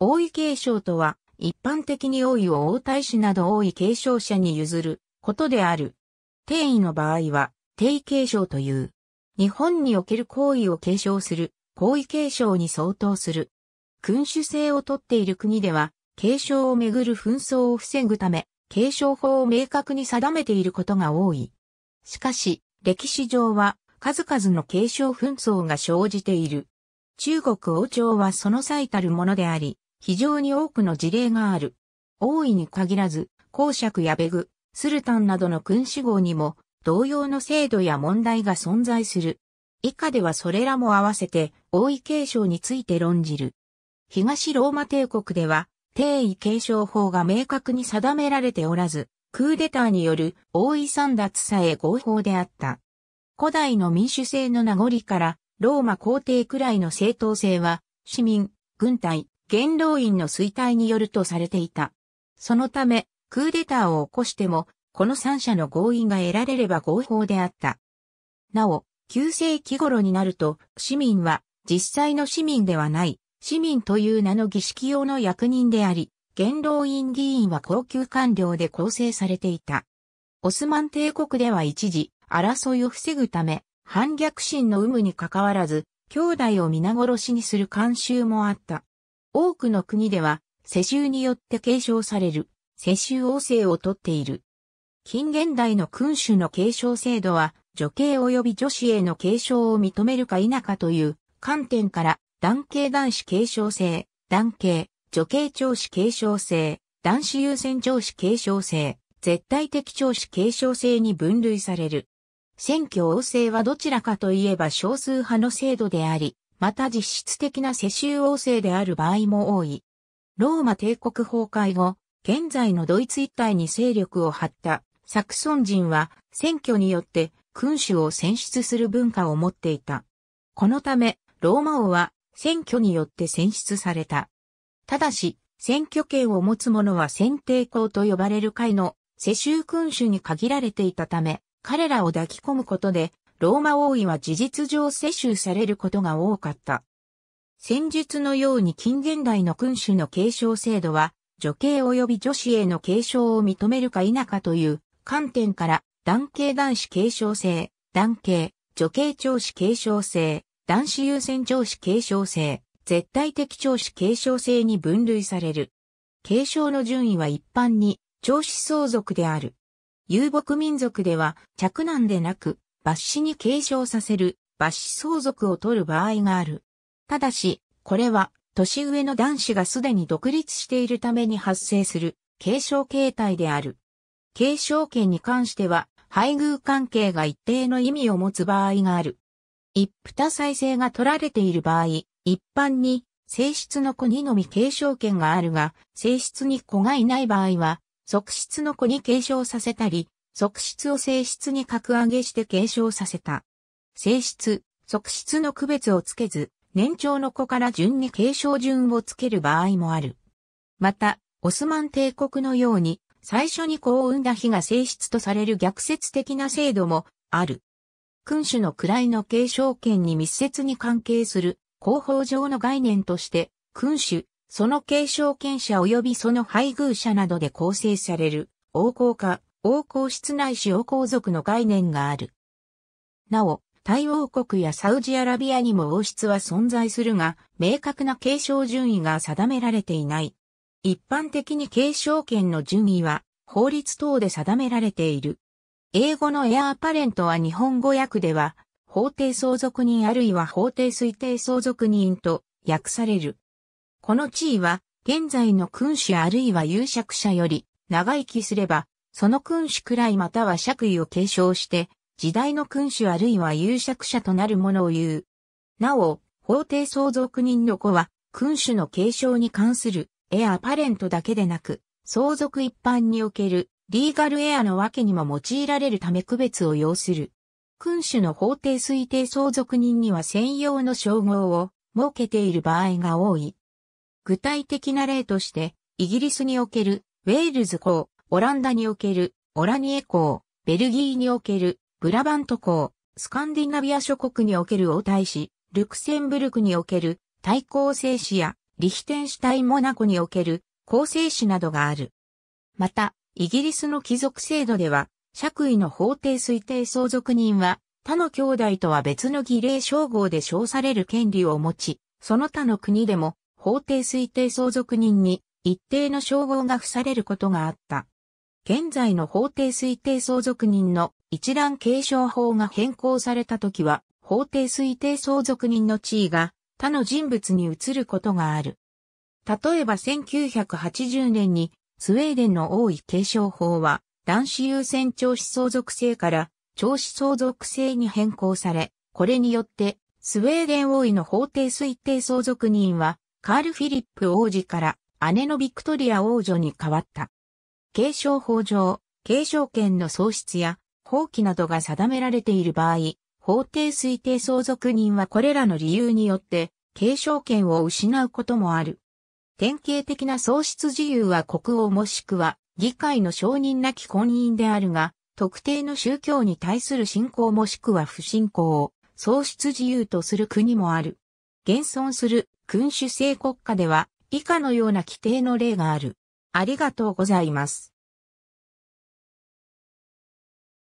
王位継承とは、一般的に王位を王太子など王位継承者に譲ることである。定位の場合は、定位継承という。日本における皇位を継承する、皇位継承に相当する。君主制をとっている国では、継承をめぐる紛争を防ぐため、継承法を明確に定めていることが多い。しかし、歴史上は、数々の継承紛争が生じている。中国王朝はその最たるものであり、非常に多くの事例がある。大いに限らず、公爵やベグ、スルタンなどの君主号にも同様の制度や問題が存在する。以下ではそれらも合わせて王位継承について論じる。東ローマ帝国では帝位継承法が明確に定められておらず、クーデターによる王位三奪さえ合法であった。古代の民主制の名残からローマ皇帝くらいの正当性は市民、軍隊、元老院の衰退によるとされていた。そのため、クーデターを起こしても、この三者の合意が得られれば合法であった。なお、旧世紀頃になると、市民は実際の市民ではない、市民という名の儀式用の役人であり、元老院議員は高級官僚で構成されていた。オスマン帝国では一時、争いを防ぐため、反逆心の有無にかかわらず、兄弟を皆殺しにする慣習もあった。多くの国では、世襲によって継承される、世襲王政をとっている。近現代の君主の継承制度は、女系及び女子への継承を認めるか否かという観点から、男系男子継承制、男系、女系長子継承制、男子優先長子継承制、絶対的長子継承制に分類される。選挙王制はどちらかといえば少数派の制度であり、また実質的な世襲王政である場合も多い。ローマ帝国崩壊後、現在のドイツ一帯に勢力を張ったサクソン人は選挙によって君主を選出する文化を持っていた。このため、ローマ王は選挙によって選出された。ただし、選挙権を持つ者は選定校と呼ばれる会の世襲君主に限られていたため、彼らを抱き込むことでローマ王位は事実上世襲されることが多かった。戦術のように近現代の君主の継承制度は、女系及び女子への継承を認めるか否かという観点から、男系男子継承制、男系、女系長子継承制、男子優先長子継承制、絶対的長子継承制に分類される。継承の順位は一般に、長子相続である。遊牧民族では、嫡男でなく、抜歯に継承させる、抜歯相続を取る場合がある。ただし、これは、年上の男子がすでに独立しているために発生する、継承形態である。継承権に関しては、配偶関係が一定の意味を持つ場合がある。一夫多妻制が取られている場合、一般に、性質の子にのみ継承権があるが、性質に子がいない場合は、側室の子に継承させたり、側室を性質に格上げして継承させた。性質、側室の区別をつけず、年長の子から順に継承順をつける場合もある。また、オスマン帝国のように、最初に子を産んだ日が性質とされる逆説的な制度もある。君主の位の継承権に密接に関係する広報上の概念として、君主、その継承権者及びその配偶者などで構成される王侯家。王皇室内使王皇族の概念がある。なお、タイ王国やサウジアラビアにも王室は存在するが、明確な継承順位が定められていない。一般的に継承権の順位は、法律等で定められている。英語のエアーパレントは日本語訳では、法定相続人あるいは法定推定相続人と訳される。この地位は、現在の君主あるいは有爵者より、長生きすれば、その君主くらいまたは爵位を継承して、時代の君主あるいは有爵者となるものを言う。なお、法定相続人の子は、君主の継承に関するエアパレントだけでなく、相続一般におけるリーガルエアのわけにも用いられるため区別を要する。君主の法定推定相続人には専用の称号を設けている場合が多い。具体的な例として、イギリスにおけるウェールズ公、オランダにおけるオラニエ公、ベルギーにおけるブラバント公、スカンディナビア諸国における王大使、ルクセンブルクにおける対抗制止やリヒテンシュタイモナコにおける公成史などがある。また、イギリスの貴族制度では、爵位の法定推定相続人は、他の兄弟とは別の儀礼称号で称される権利を持ち、その他の国でも法定推定相続人に一定の称号が付されることがあった。現在の法定推定相続人の一覧継承法が変更された時は、法定推定相続人の地位が他の人物に移ることがある。例えば1980年にスウェーデンの王位継承法は男子優先長子相続制から長子相続制に変更され、これによってスウェーデン王位の法定推定相続人はカール・フィリップ王子から姉のビクトリア王女に変わった。継承法上、継承権の喪失や放棄などが定められている場合、法定推定相続人はこれらの理由によって継承権を失うこともある。典型的な喪失自由は国王もしくは議会の承認なき婚姻であるが、特定の宗教に対する信仰もしくは不信仰を喪失自由とする国もある。現存する君主制国家では以下のような規定の例がある。ありがとうございます。